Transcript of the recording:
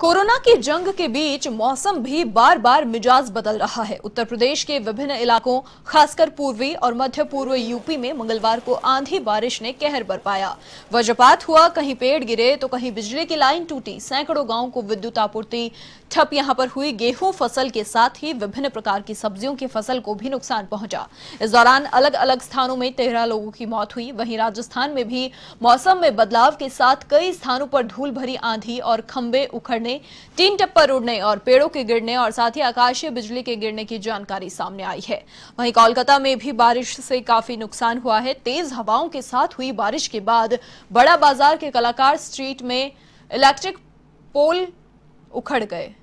corona की जंग के बीच मौसम भी बार बार मिजाज बदल रहा है उत्तर प्रदेश के विभिन्न इलाकों खासकर पूर्वी और मध्य पूर्व यूपी में मंगलवार को आंधी बारिश ने कहर बरपाया वज्रपात हुआ कहीं पेड़ गिरे तो कहीं बिजली की लाइन टूटी सैकड़ों गांव को विद्युत आपूर्ति ठप यहां पर हुई गेहूं फसल के साथ ही विभिन्न प्रकार की सब्जियों की फसल को भी नुकसान पहुंचा इस दौरान अलग अलग स्थानों में तेरह लोगों की मौत हुई वहीं राजस्थान में भी मौसम में बदलाव के साथ कई स्थानों पर धूल भरी आंधी और खंबे उखड़ने में तीन टप्पर उड़ने और पेड़ों के गिरने और साथ ही आकाशीय बिजली के गिरने की जानकारी सामने आई है वहीं कोलकाता में भी बारिश से काफी नुकसान हुआ है तेज हवाओं के साथ हुई बारिश के बाद बड़ा बाजार के कलाकार स्ट्रीट में इलेक्ट्रिक पोल उखड़ गए